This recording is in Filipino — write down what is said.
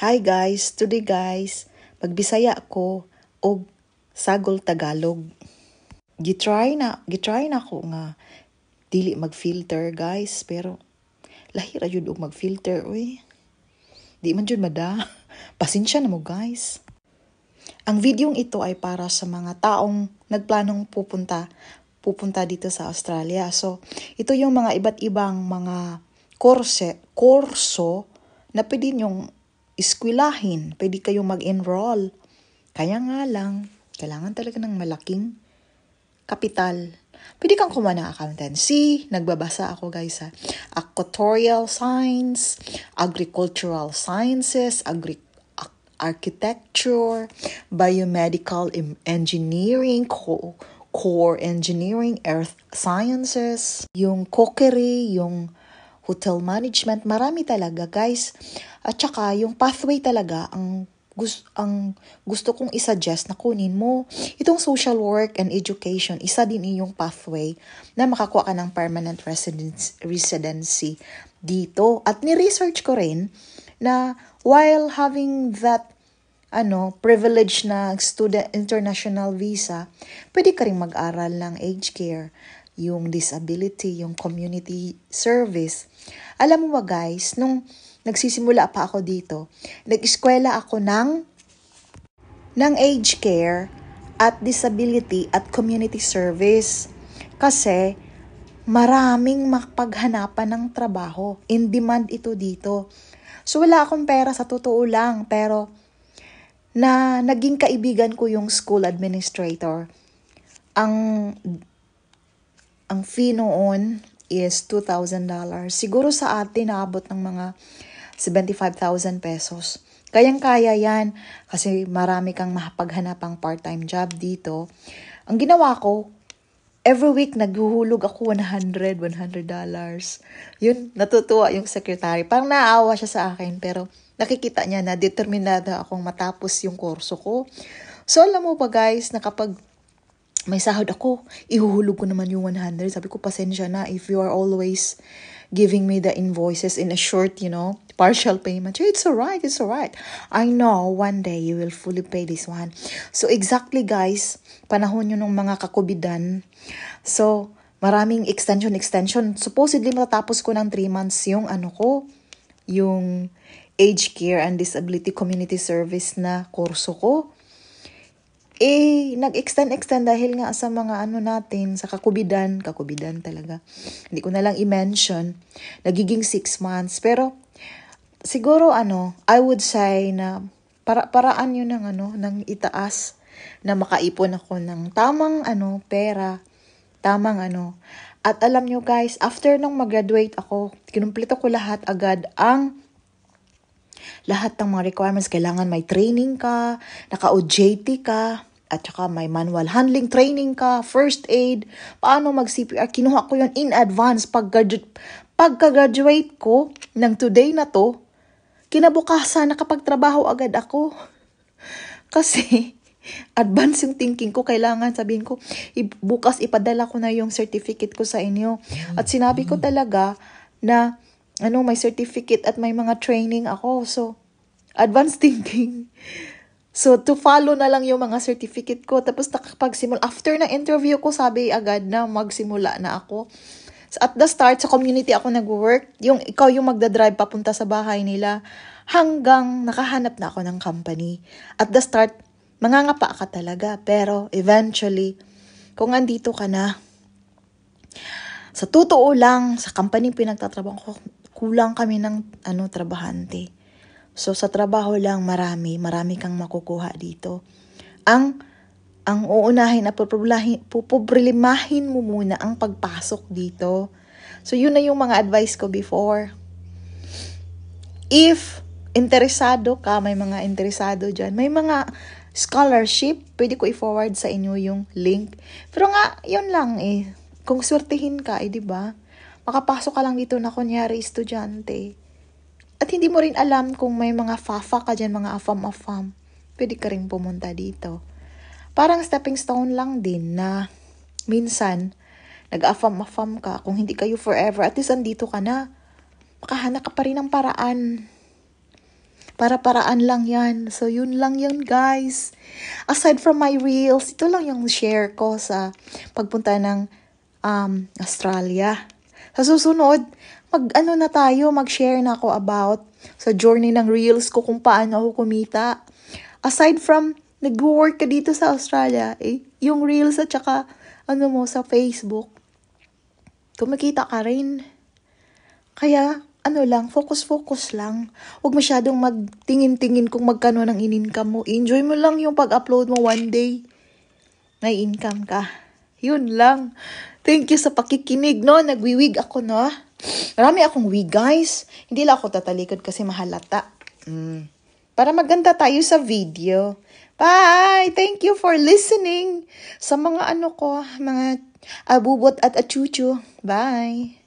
Hi guys, today guys, magbisaya ko og sagol Tagalog. Gitry na, gitry na ko nga dili mag-filter guys, pero lahi ra jud og mag-filter uy. Di man jud mada. Pasensya na mo guys. Ang videong ito ay para sa mga taong nagplanong pupunta pupunta dito sa Australia. So, ito yung mga iba't ibang mga course, korso na pwede nyong iskwilahin, pwede kayong mag-enroll. Kaya nga lang, kailangan talaga ng malaking kapital. Pwede kang kumuha ng accountancy, nagbabasa ako guys ha, aquatorial science, agricultural sciences, agri- architecture, biomedical engineering, co- core engineering, earth sciences, yung cookery, yung hotel management. Marami talaga, guys. At saka, yung pathway talaga ang gusto, ang gusto kong isuggest na kunin mo. Itong social work and education, isa din yung pathway na makakuha ka ng permanent residence, residency dito. At ni-research ko rin na while having that ano, privilege na student international visa, pwede ka rin mag-aral ng age care yung disability, yung community service. Alam mo ba guys, nung nagsisimula pa ako dito, nag-eskwela ako ng, ng age care at disability at community service. Kasi maraming mapaghanapan ng trabaho. In demand ito dito. So wala akong pera sa totoo lang, pero na naging kaibigan ko yung school administrator ang ang fee noon is $2,000. Siguro sa atin naabot ng mga 75,000 pesos. Kayang-kaya yan kasi marami kang mapaghanap ang part-time job dito. Ang ginawa ko, every week naghuhulog ako 100, 100 Yun, natutuwa yung secretary. Parang naawa siya sa akin pero nakikita niya na determinado akong matapos yung kurso ko. So alam mo ba guys, na kapag may sahod ako, ihuhulog ko naman yung 100. Sabi ko, pasensya na if you are always giving me the invoices in a short, you know, partial payment. It's alright, it's alright. I know one day you will fully pay this one. So exactly guys, panahon yun nung mga kakubidan. So, maraming extension, extension. Supposedly, matatapos ko ng 3 months yung ano ko, yung age care and disability community service na kurso ko eh, nag-extend-extend dahil nga sa mga ano natin, sa kakubidan, kakubidan talaga. Hindi ko na lang i-mention, nagiging six months. Pero, siguro ano, I would say na para paraan yun ng ano, ng itaas na makaipon ako ng tamang ano, pera, tamang ano. At alam nyo guys, after nung mag-graduate ako, kinumplito ko lahat agad ang lahat ng mga requirements, kailangan may training ka, naka-OJT ka, at saka may manual handling training ka, first aid, paano mag-CPR. Ah, kinuha ko yon in advance pag graduate, pagka-graduate ko ng today na to, kinabukasan nakapagtrabaho agad ako. Kasi advance yung thinking ko, kailangan sabihin ko, bukas ipadala ko na yung certificate ko sa inyo. At sinabi ko talaga na ano, may certificate at may mga training ako. So, advanced thinking. So, to follow na lang yung mga certificate ko. Tapos, nakapagsimula. After na interview ko, sabi agad na magsimula na ako. So, at the start, sa community ako nag-work. Yung ikaw yung magdadrive papunta sa bahay nila. Hanggang nakahanap na ako ng company. At the start, mangangapa ka talaga. Pero, eventually, kung andito ka na, sa totoo lang, sa company pinagtatrabaho ko, kulang kami ng ano, trabahante. So sa trabaho lang marami, marami kang makukuha dito. Ang ang uunahin na puproblemahin mo muna ang pagpasok dito. So yun na yung mga advice ko before. If interesado ka, may mga interesado dyan, may mga scholarship, pwede ko i-forward sa inyo yung link. Pero nga, yun lang eh. Kung swertihin ka, eh, di ba? Makapasok ka lang dito na kunyari estudyante. At hindi mo rin alam kung may mga fafa ka dyan, mga afam-afam. Pwede ka rin pumunta dito. Parang stepping stone lang din na minsan nag-afam-afam ka kung hindi kayo forever. At least andito ka na. Makahanap ka pa rin ng paraan para-paraan lang yan. So, yun lang yan, guys. Aside from my reels, ito lang yung share ko sa pagpunta ng um, Australia. Sa susunod, mag ano na tayo, mag-share na ako about sa journey ng reels ko kung paano ako kumita. Aside from nag-work ka dito sa Australia, eh, yung reels at saka ano mo sa Facebook, kumikita ka rin. Kaya ano lang, focus-focus lang. Huwag masyadong magtingin-tingin kung magkano ng in-income mo. Enjoy mo lang yung pag-upload mo one day. May income ka. Yun lang. Thank you sa pakikinig, no? Nagwiwig ako, no? Marami akong wig, guys. Hindi lang ako tatalikod kasi mahalata. Mm. Para maganda tayo sa video. Bye! Thank you for listening sa mga ano ko, mga abubot at achucho. Bye!